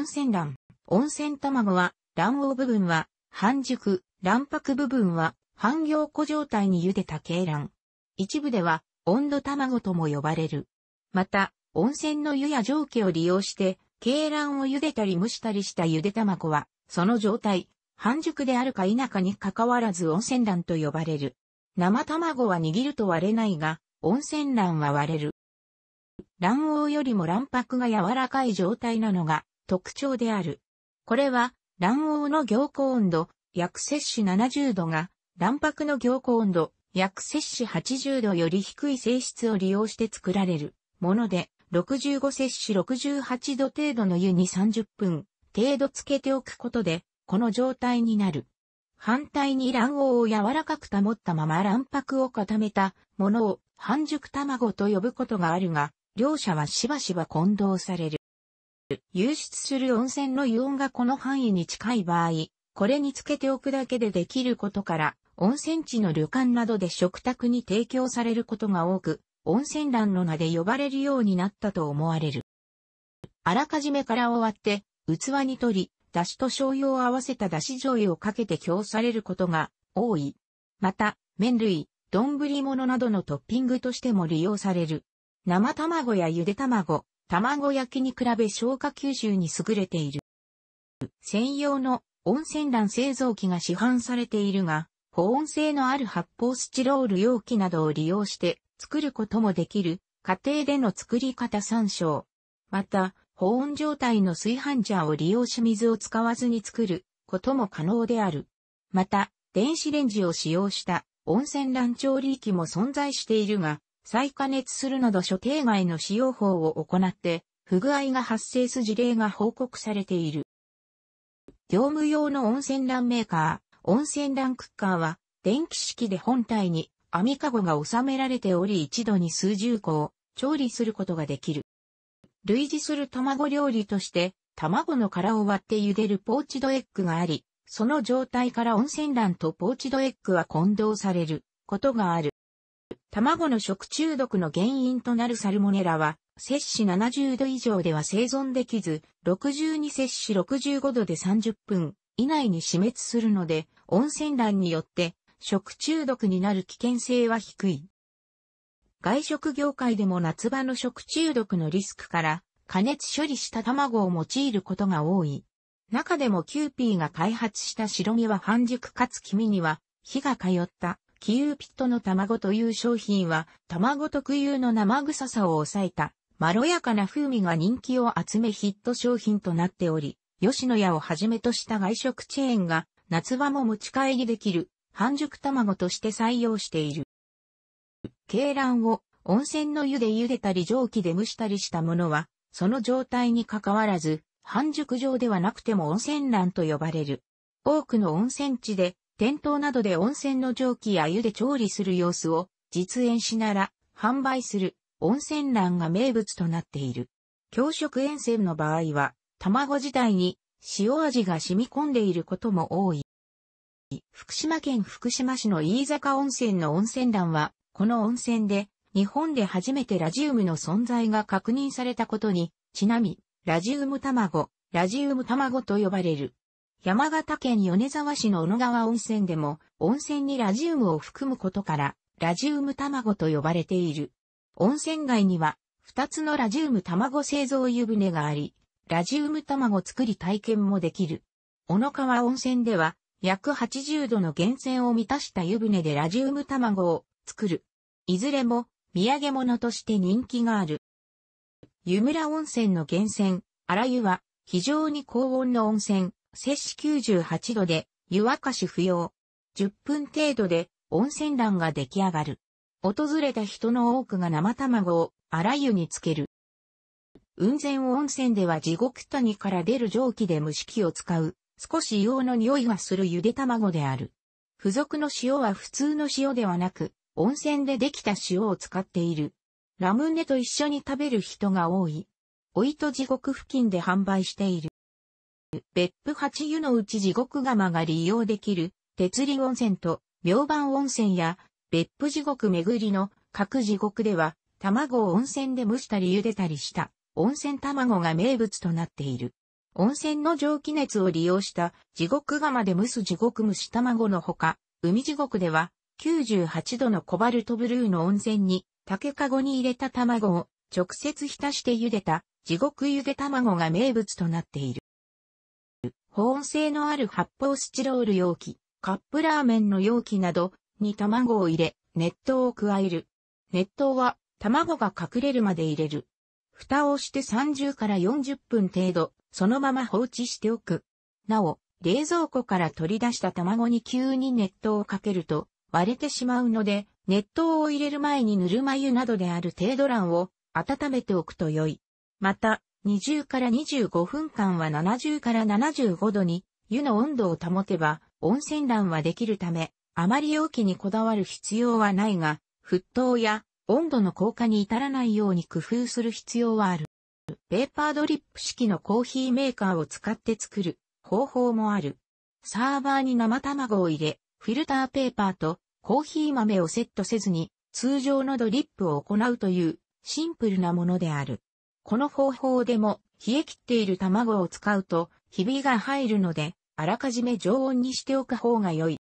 温泉卵。温泉卵は、卵黄部分は、半熟、卵白部分は、半凝固状態に茹でた鶏卵。一部では、温度卵とも呼ばれる。また、温泉の湯や蒸気を利用して、鶏卵を茹でたり蒸したりした茹で卵は、その状態、半熟であるか否かに関わらず温泉卵と呼ばれる。生卵は握ると割れないが、温泉卵は割れる。卵黄よりも卵白が柔らかい状態なのが特徴である。これは、卵黄の凝固温度、約摂氏70度が、卵白の凝固温度、約摂氏80度より低い性質を利用して作られるもので、65摂氏68度程度の湯に30分程度つけておくことで、この状態になる。反対に卵黄を柔らかく保ったまま卵白を固めたものを半熟卵と呼ぶことがあるが、両者はしばしば混同される。流出する温泉の異温がこの範囲に近い場合、これにつけておくだけでできることから、温泉地の旅館などで食卓に提供されることが多く、温泉欄の名で呼ばれるようになったと思われる。あらかじめからを割って、器に取り、だしと醤油を合わせただし醤油をかけて供されることが多い。また、麺類、丼物などのトッピングとしても利用される。生卵やゆで卵、卵焼きに比べ消化吸収に優れている。専用の温泉卵製造機が市販されているが、保温性のある発泡スチロール容器などを利用して作ることもできる家庭での作り方参照。また、保温状態の炊飯ジャーを利用し水を使わずに作ることも可能である。また、電子レンジを使用した温泉卵調理器も存在しているが、再加熱するなど所定外の使用法を行って、不具合が発生す事例が報告されている。業務用の温泉卵メーカー、温泉卵クッカーは、電気式で本体に網かごが収められており一度に数十個を調理することができる。類似する卵料理として、卵の殻を割って茹でるポーチドエッグがあり、その状態から温泉卵とポーチドエッグは混同されることがある。卵の食中毒の原因となるサルモネラは、摂氏70度以上では生存できず、62摂氏65度で30分以内に死滅するので、温泉卵によって食中毒になる危険性は低い。外食業界でも夏場の食中毒のリスクから加熱処理した卵を用いることが多い。中でもキューピーが開発した白身は半熟かつ黄身には火が通ったキユーピットの卵という商品は、卵特有の生臭さを抑えた、まろやかな風味が人気を集めヒット商品となっており、吉野家をはじめとした外食チェーンが、夏場も持ち帰りできる、半熟卵として採用している。鶏卵を温泉の湯で茹でたり蒸気で蒸したりしたものは、その状態に関わらず、半熟状ではなくても温泉卵と呼ばれる。多くの温泉地で店頭などで温泉の蒸気や湯で調理する様子を実演しなら販売する温泉卵が名物となっている。教食沿線の場合は、卵自体に塩味が染み込んでいることも多い。福島県福島市の飯坂温泉の温泉団は、この温泉で日本で初めてラジウムの存在が確認されたことに、ちなみ、ラジウム卵、ラジウム卵と呼ばれる。山形県米沢市の小野川温泉でも、温泉にラジウムを含むことから、ラジウム卵と呼ばれている。温泉街には、二つのラジウム卵製造湯船があり、ラジウム卵作り体験もできる。小野川温泉では、約80度の源泉を満たした湯船でラジウム卵を作る。いずれも、土産物として人気がある。湯村温泉の源泉、荒湯は、非常に高温の温泉、摂氏98度で湯沸かし不要。10分程度で温泉卵が出来上がる。訪れた人の多くが生卵を荒湯につける。雲仙温泉では地獄谷から出る蒸気で蒸し器を使う、少し硫黄の匂いがするゆで卵である。付属の塩は普通の塩ではなく、温泉でできた塩を使っている。ラムネと一緒に食べる人が多い。おいと地獄付近で販売している。別府八湯のうち地獄釜が利用できる、鉄理温泉と、明晩温泉や、別府地獄巡りの各地獄では、卵を温泉で蒸したり茹でたりした、温泉卵が名物となっている。温泉の蒸気熱を利用した地獄釜で蒸す地獄蒸し卵のほか、海地獄では98度のコバルトブルーの温泉に竹籠に入れた卵を直接浸して茹でた地獄茹で卵が名物となっている。保温性のある発泡スチロール容器、カップラーメンの容器などに卵を入れ、熱湯を加える。熱湯は卵が隠れるまで入れる。蓋をして30から40分程度、そのまま放置しておく。なお、冷蔵庫から取り出した卵に急に熱湯をかけると割れてしまうので、熱湯を入れる前にぬるま湯などである程度卵を温めておくと良い。また、20から25分間は70から75度に湯の温度を保てば温泉卵はできるため、あまり容器にこだわる必要はないが、沸騰や温度の効果に至らないように工夫する必要はある。ペーパードリップ式のコーヒーメーカーを使って作る方法もある。サーバーに生卵を入れ、フィルターペーパーとコーヒー豆をセットせずに通常のドリップを行うというシンプルなものである。この方法でも冷え切っている卵を使うとひびが入るので、あらかじめ常温にしておく方が良い。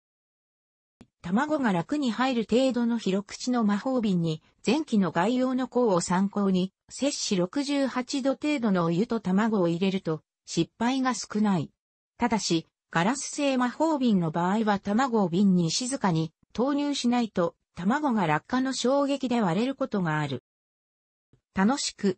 卵が楽に入る程度の広口の魔法瓶に前期の概要の項を参考に、摂氏68度程度のお湯と卵を入れると失敗が少ない。ただし、ガラス製魔法瓶の場合は卵を瓶に静かに投入しないと卵が落下の衝撃で割れることがある。楽しく